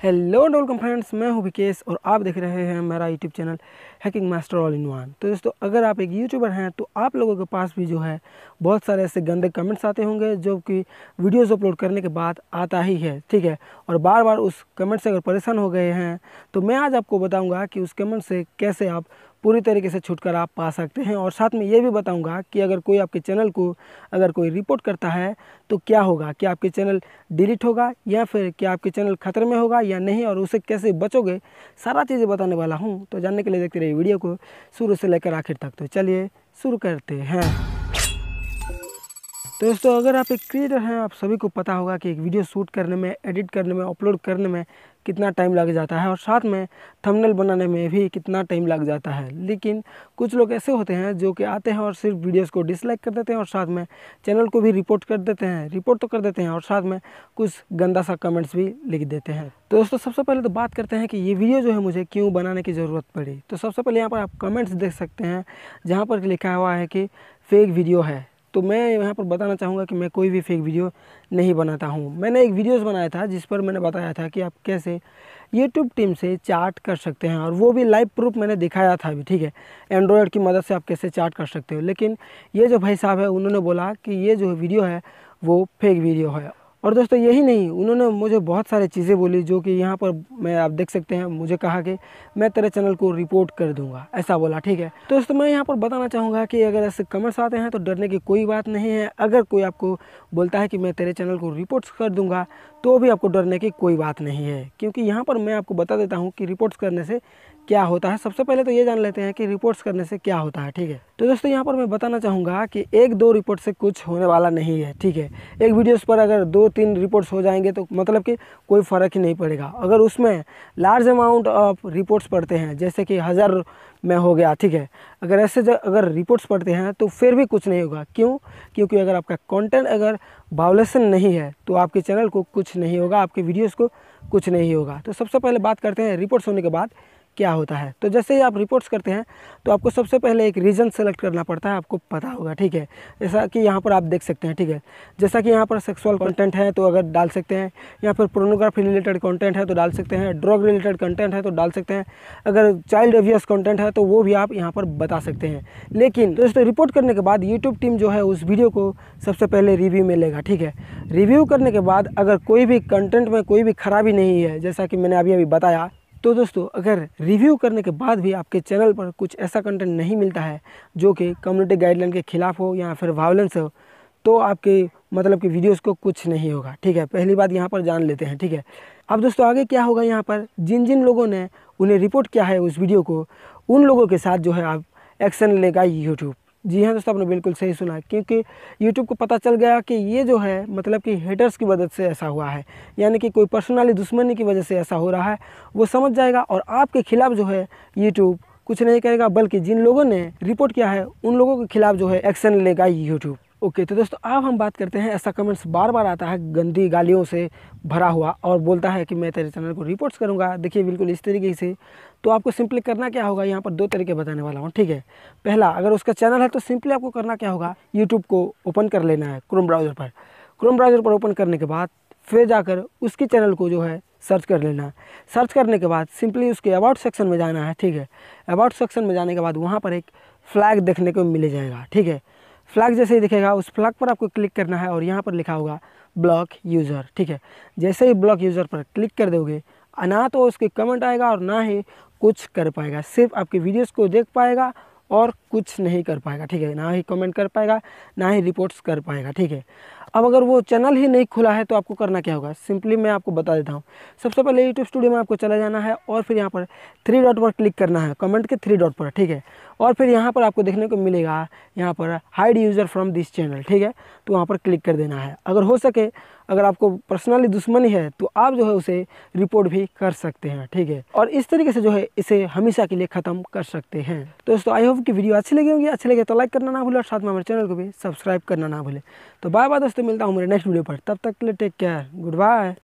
hello and welcome friends मैं हूं विकेश और आप देख रहे हैं मेरा YouTube channel hacking master all in one तो दोस्तों अगर आप एक यूट्यूबर हैं तो आप लोगों के पास भी जो है बहुत सारे ऐसे गंदे कमेंट्स आते होंगे जो कि वीडियोस अपलोड करने के बाद आता ही है ठीक है और बार बार उस कमेंट से अगर परेशान हो गए हैं तो मैं आज आपको बताऊँगा कि उस कमेंट से कैसे आप पूरी तरीके से छुटकारा आप पा सकते हैं और साथ में ये भी बताऊंगा कि अगर कोई आपके चैनल को अगर कोई रिपोर्ट करता है तो क्या होगा क्या आपके चैनल डिलीट होगा या फिर क्या आपके चैनल खतरे में होगा या नहीं और उसे कैसे बचोगे सारा चीज़ें बताने वाला हूँ तो जानने के लिए देखते रहिए वीडियो को शुरू से लेकर आखिर तक तो चलिए शुरू करते हैं तो दोस्तों अगर आप एक क्रिएटर हैं आप सभी को पता होगा कि एक वीडियो शूट करने में एडिट करने में अपलोड करने में कितना टाइम लग जाता है और साथ में थंबनेल बनाने में भी कितना टाइम लग जाता है लेकिन कुछ लोग ऐसे होते हैं जो कि आते हैं और सिर्फ वीडियोस को डिसलाइक कर देते हैं और साथ में चैनल को भी रिपोर्ट कर देते हैं रिपोर्ट तो कर देते हैं और साथ में कुछ गंदा सा कमेंट्स भी लिख देते हैं तो दोस्तों सबसे पहले तो बात करते हैं कि ये वीडियो जो है मुझे क्यों बनाने की ज़रूरत पड़ी तो सबसे पहले यहाँ पर आप कमेंट्स देख सकते हैं जहाँ पर लिखा हुआ है कि फेक वीडियो है तो मैं यहाँ पर बताना चाहूँगा कि मैं कोई भी फेक वीडियो नहीं बनाता हूँ मैंने एक वीडियोस बनाया था जिस पर मैंने बताया था कि आप कैसे यूट्यूब टीम से चार्ट कर सकते हैं और वो भी लाइव प्रूफ मैंने दिखाया था अभी ठीक है एंड्रॉयड की मदद से आप कैसे चार्ट कर सकते हो लेकिन ये जो भाई साहब है उन्होंने बोला कि ये जो वीडियो है वो फेक वीडियो है और दोस्तों यही नहीं उन्होंने मुझे बहुत सारी चीज़ें बोली जो कि यहाँ पर मैं आप देख सकते हैं मुझे कहा कि मैं तेरे चैनल को रिपोर्ट कर दूंगा ऐसा बोला ठीक है तो दोस्तों मैं यहाँ पर बताना चाहूँगा कि अगर ऐसे कमेंट्स आते हैं तो डरने की कोई बात नहीं है अगर कोई आपको बोलता है कि मैं तेरे चैनल को रिपोर्ट कर दूँगा तो भी आपको डरने की कोई बात नहीं है क्योंकि यहाँ पर मैं आपको बता देता हूँ कि रिपोर्ट्स करने से क्या होता है सबसे पहले तो ये जान लेते हैं कि रिपोर्ट्स करने से क्या होता है ठीक है तो दोस्तों यहाँ पर मैं बताना चाहूँगा कि एक दो रिपोर्ट से कुछ होने वाला नहीं है ठीक है एक वीडियोस पर अगर दो तीन रिपोर्ट्स हो जाएंगे तो मतलब कि कोई फ़र्क ही नहीं पड़ेगा अगर उसमें लार्ज अमाउंट ऑफ रिपोर्ट्स पड़ते हैं जैसे कि हज़ार में हो गया ठीक है अगर ऐसे अगर रिपोर्ट्स पढ़ते हैं तो फिर भी कुछ नहीं होगा क्यों क्योंकि अगर आपका कॉन्टेंट अगर बावलेसन नहीं है तो आपके चैनल को कुछ नहीं होगा आपके वीडियोज़ को कुछ नहीं होगा तो सबसे पहले बात करते हैं रिपोर्ट्स होने के बाद क्या होता है तो जैसे ही आप रिपोर्ट्स करते हैं तो आपको सबसे पहले एक रीजन सेलेक्ट करना पड़ता है आपको पता होगा ठीक है जैसा कि यहाँ पर आप देख सकते हैं ठीक है जैसा कि यहाँ पर सेक्सुअल कंटेंट है तो अगर डाल सकते हैं या फिर प्रोनोग्राफी रिलेटेड कंटेंट है तो डाल सकते हैं ड्रग रिलेटेड कंटेंट है तो डाल सकते हैं अगर चाइल्ड अवियर्स कॉन्टेंट है तो वो भी आप यहाँ पर बता सकते हैं लेकिन दोस्तों रिपोर्ट करने के बाद यूट्यूब टीम जो है उस वीडियो को सबसे पहले रिव्यू में लेगा ठीक है रिव्यू करने के बाद अगर कोई भी कंटेंट में कोई भी खराबी नहीं है जैसा कि मैंने अभी अभी बताया तो दोस्तों अगर रिव्यू करने के बाद भी आपके चैनल पर कुछ ऐसा कंटेंट नहीं मिलता है जो कि कम्युनिटी गाइडलाइन के खिलाफ हो या फिर वायलेंस हो तो आपके मतलब कि वीडियोस को कुछ नहीं होगा ठीक है पहली बात यहाँ पर जान लेते हैं ठीक है अब दोस्तों आगे क्या होगा यहाँ पर जिन जिन लोगों ने उन्हें रिपोर्ट किया है उस वीडियो को उन लोगों के साथ जो है आप एक्शन लेगा यूट्यूब जी हाँ दोस्तों आपने बिल्कुल सही सुना क्योंकि यूट्यूब को पता चल गया कि ये जो है मतलब कि हेटर्स की मदद से ऐसा हुआ है यानी कि कोई पर्सनली दुश्मनी की वजह से ऐसा हो रहा है वो समझ जाएगा और आपके खिलाफ़ जो है यूट्यूब कुछ नहीं करेगा बल्कि जिन लोगों ने रिपोर्ट किया है उन लोगों के खिलाफ़ जो है एक्शन लेगा यूट्यूब ओके तो दोस्तों अब हम बात करते हैं ऐसा कमेंट्स बार बार आता है गंदी गालियों से भरा हुआ और बोलता है कि मैं तेरे चैनल को रिपोर्ट्स करूँगा देखिए बिल्कुल इस तरीके से तो आपको सिंपली करना क्या होगा यहाँ पर दो तरीके बताने वाला हूँ ठीक है पहला अगर उसका चैनल है तो सिंपली आपको करना क्या होगा यूट्यूब को ओपन कर लेना है क्रोम ब्राउज़र पर क्रोम ब्राउज़र पर ओपन करने के बाद फिर जाकर उसके चैनल को जो है सर्च कर लेना है सर्च करने के बाद सिंपली उसके अबाउट सेक्शन में जाना है ठीक है अबाउट सेक्शन में जाने के बाद वहाँ पर एक फ्लैग देखने को मिल जाएगा ठीक है फ्लैग जैसे ही दिखेगा उस फ्लैग पर आपको क्लिक करना है और यहाँ पर लिखा होगा ब्लॉक यूज़र ठीक है जैसे ही ब्लॉक यूज़र पर क्लिक कर दोगे ना तो उसके कमेंट आएगा और ना ही कुछ कर पाएगा सिर्फ आपके वीडियोस को देख पाएगा और कुछ नहीं कर पाएगा ठीक है ना ही कमेंट कर पाएगा ना ही रिपोर्ट्स कर पाएगा ठीक है अब अगर वो चैनल ही नहीं खुला है तो आपको करना क्या होगा सिंपली मैं आपको बता देता हूँ सबसे पहले यूट्यूब स्टूडियो में आपको चला जाना है और फिर यहाँ पर थ्री डॉट पर क्लिक करना है कमेंट के थ्री डॉट पर ठीक है और फिर यहाँ पर आपको देखने को मिलेगा यहाँ पर hide user from this channel ठीक है तो वहाँ पर क्लिक कर देना है अगर हो सके अगर आपको पर्सनली दुश्मनी है तो आप जो है उसे रिपोर्ट भी कर सकते हैं ठीक है और इस तरीके से जो है इसे हमेशा के लिए ख़त्म कर सकते हैं तो दोस्तों आई होप कि वीडियो अच्छी लगी होगी अच्छी लगे तो लाइक करना ना भूलें और साथ में हमारे चैनल को भी सब्सक्राइब करना ना भूले तो बाय बाय दोस्तों मिलता हूँ मेरे नेक्स्ट वीडियो पर तब तक के लिए टेक केयर गुड बाय